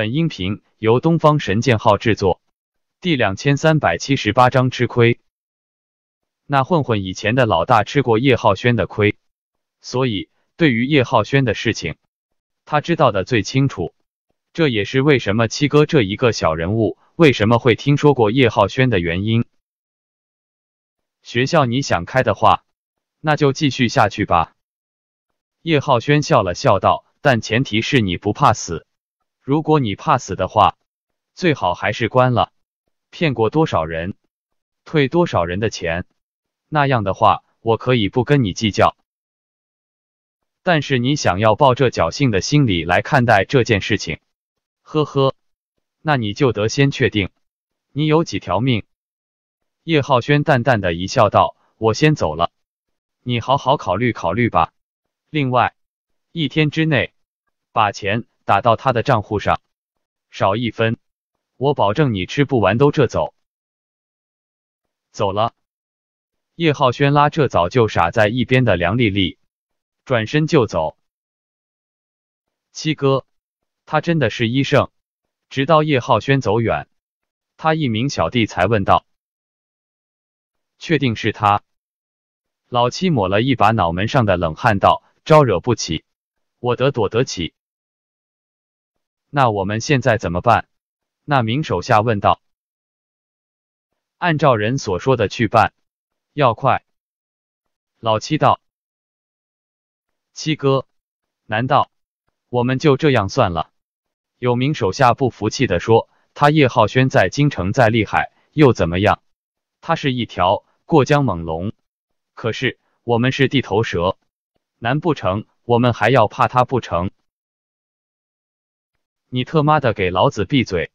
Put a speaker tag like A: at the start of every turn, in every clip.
A: 本音频由东方神剑号制作，第两千三百七十八章吃亏。那混混以前的老大吃过叶浩轩的亏，所以对于叶浩轩的事情，他知道的最清楚。这也是为什么七哥这一个小人物为什么会听说过叶浩轩的原因。学校你想开的话，那就继续下去吧。叶浩轩笑了笑道，但前提是你不怕死。如果你怕死的话，最好还是关了。骗过多少人，退多少人的钱。那样的话，我可以不跟你计较。但是你想要抱着侥幸的心理来看待这件事情，呵呵，那你就得先确定你有几条命。叶浩轩淡淡的一笑道：“我先走了，你好好考虑考虑吧。另外，一天之内把钱。”打到他的账户上，少一分，我保证你吃不完都这走。走了，叶浩轩拉着早就傻在一边的梁丽丽，转身就走。七哥，他真的是医圣。直到叶浩轩走远，他一名小弟才问道：“确定是他？”老七抹了一把脑门上的冷汗，道：“招惹不起，我得躲得起。”那我们现在怎么办？那名手下问道。按照人所说的去办，要快。老七道：“七哥，难道我们就这样算了？”有名手下不服气的说：“他叶浩轩在京城再厉害又怎么样？他是一条过江猛龙，可是我们是地头蛇，难不成我们还要怕他不成？”你特妈的给老子闭嘴！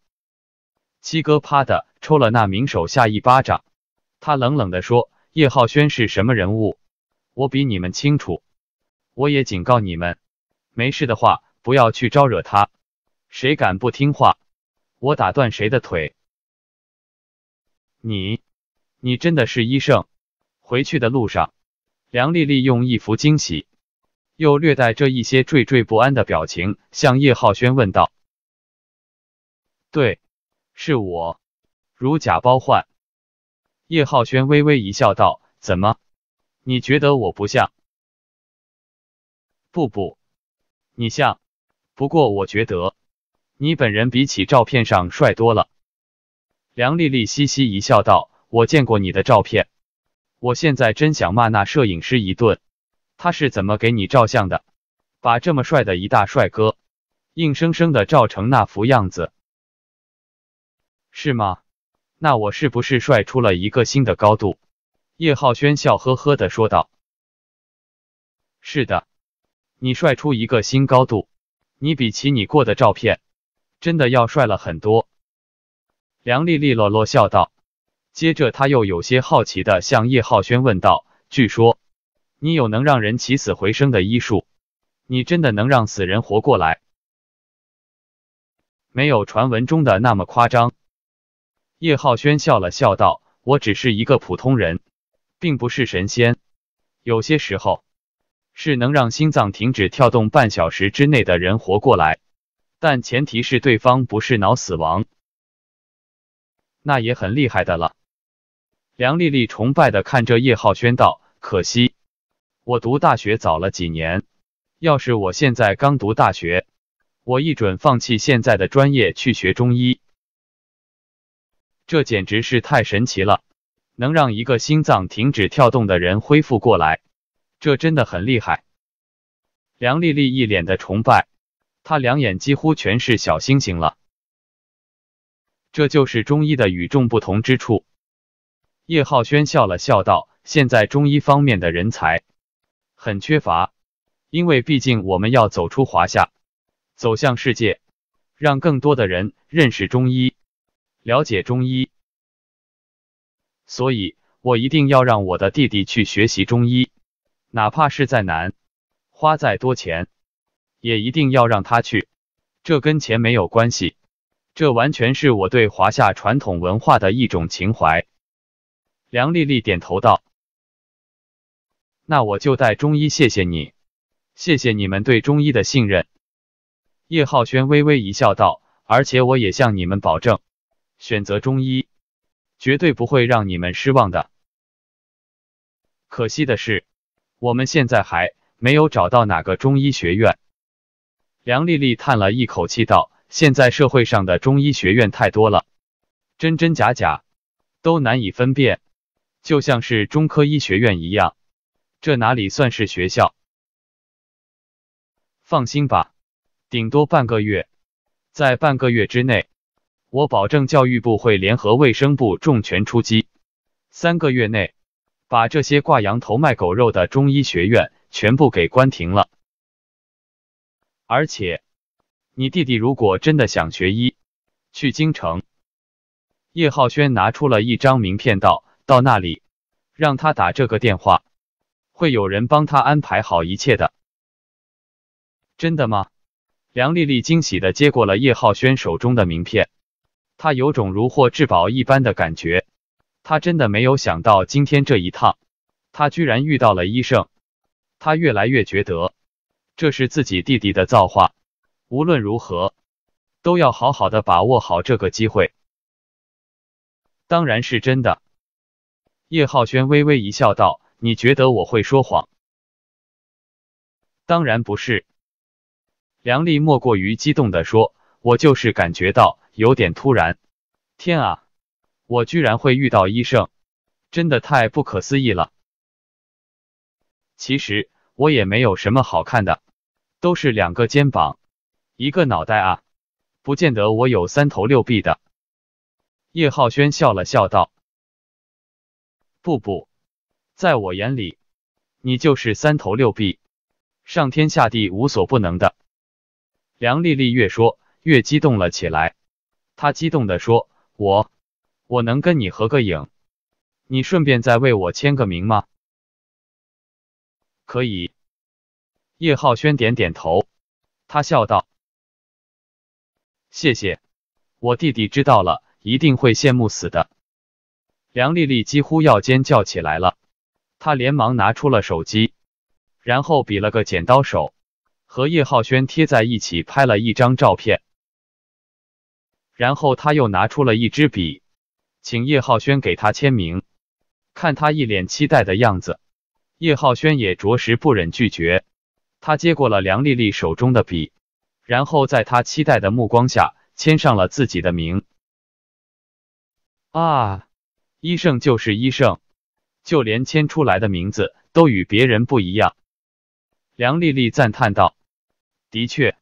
A: 七哥啪的抽了那名手下一巴掌，他冷冷地说：“叶浩轩是什么人物，我比你们清楚。我也警告你们，没事的话不要去招惹他。谁敢不听话，我打断谁的腿。”你，你真的是医圣？回去的路上，梁丽丽用一副惊喜又略带这一些惴惴不安的表情向叶浩轩问道。对，是我，如假包换。叶浩轩微微一笑，道：“怎么？你觉得我不像？不不，你像。不过我觉得，你本人比起照片上帅多了。”梁丽丽嘻嘻一笑，道：“我见过你的照片，我现在真想骂那摄影师一顿。他是怎么给你照相的？把这么帅的一大帅哥，硬生生的照成那副样子？”是吗？那我是不是帅出了一个新的高度？叶浩轩笑呵呵地说道：“是的，你帅出一个新高度，你比起你过的照片，真的要帅了很多。”梁丽丽落落笑道，接着她又有些好奇地向叶浩轩问道：“据说你有能让人起死回生的医术，你真的能让死人活过来？没有传闻中的那么夸张。”叶浩轩笑了笑道：“我只是一个普通人，并不是神仙。有些时候，是能让心脏停止跳动半小时之内的人活过来，但前提是对方不是脑死亡。那也很厉害的了。”梁丽丽崇拜的看着叶浩轩道：“可惜我读大学早了几年，要是我现在刚读大学，我一准放弃现在的专业去学中医。”这简直是太神奇了！能让一个心脏停止跳动的人恢复过来，这真的很厉害。梁丽丽一脸的崇拜，她两眼几乎全是小星星了。这就是中医的与众不同之处。叶浩轩笑了笑道：“现在中医方面的人才很缺乏，因为毕竟我们要走出华夏，走向世界，让更多的人认识中医。”了解中医，所以我一定要让我的弟弟去学习中医，哪怕是再难，花再多钱，也一定要让他去。这跟钱没有关系，这完全是我对华夏传统文化的一种情怀。”梁丽丽点头道：“那我就带中医，谢谢你，谢谢你们对中医的信任。”叶浩轩微微一笑道：“而且我也向你们保证。”选择中医，绝对不会让你们失望的。可惜的是，我们现在还没有找到哪个中医学院。梁丽丽叹了一口气道：“现在社会上的中医学院太多了，真真假假都难以分辨。就像是中科医学院一样，这哪里算是学校？”放心吧，顶多半个月，在半个月之内。我保证，教育部会联合卫生部重拳出击，三个月内把这些挂羊头卖狗肉的中医学院全部给关停了。而且，你弟弟如果真的想学医，去京城。叶浩轩拿出了一张名片，道：“到那里，让他打这个电话，会有人帮他安排好一切的。”真的吗？梁丽丽惊喜地接过了叶浩轩手中的名片。他有种如获至宝一般的感觉，他真的没有想到今天这一趟，他居然遇到了医生。他越来越觉得，这是自己弟弟的造化，无论如何，都要好好的把握好这个机会。当然是真的，叶浩轩微微一笑道：“你觉得我会说谎？”当然不是，梁丽莫过于激动的说：“我就是感觉到。”有点突然，天啊，我居然会遇到医生，真的太不可思议了。其实我也没有什么好看的，都是两个肩膀，一个脑袋啊，不见得我有三头六臂的。叶浩轩笑了笑道：“不不，在我眼里，你就是三头六臂，上天下地无所不能的。”梁丽丽越说越激动了起来。他激动地说：“我，我能跟你合个影，你顺便再为我签个名吗？”“可以。”叶浩轩点点头，他笑道：“谢谢，我弟弟知道了一定会羡慕死的。”梁丽丽几乎要尖叫起来了，她连忙拿出了手机，然后比了个剪刀手，和叶浩轩贴在一起拍了一张照片。然后他又拿出了一支笔，请叶浩轩给他签名。看他一脸期待的样子，叶浩轩也着实不忍拒绝。他接过了梁丽丽手中的笔，然后在他期待的目光下签上了自己的名。啊，医圣就是医圣，就连签出来的名字都与别人不一样。梁丽丽赞叹道：“的确，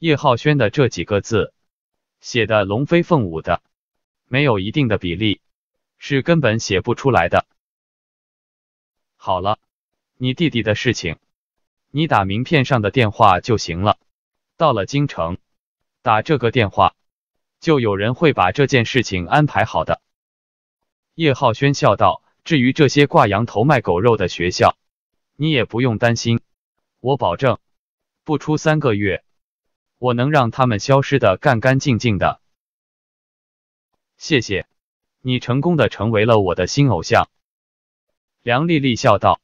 A: 叶浩轩的这几个字。”写的龙飞凤舞的，没有一定的比例，是根本写不出来的。好了，你弟弟的事情，你打名片上的电话就行了。到了京城，打这个电话，就有人会把这件事情安排好的。叶浩轩笑道：“至于这些挂羊头卖狗肉的学校，你也不用担心，我保证，不出三个月。”我能让他们消失的干干净净的。谢谢，你成功的成为了我的新偶像。梁丽丽笑道。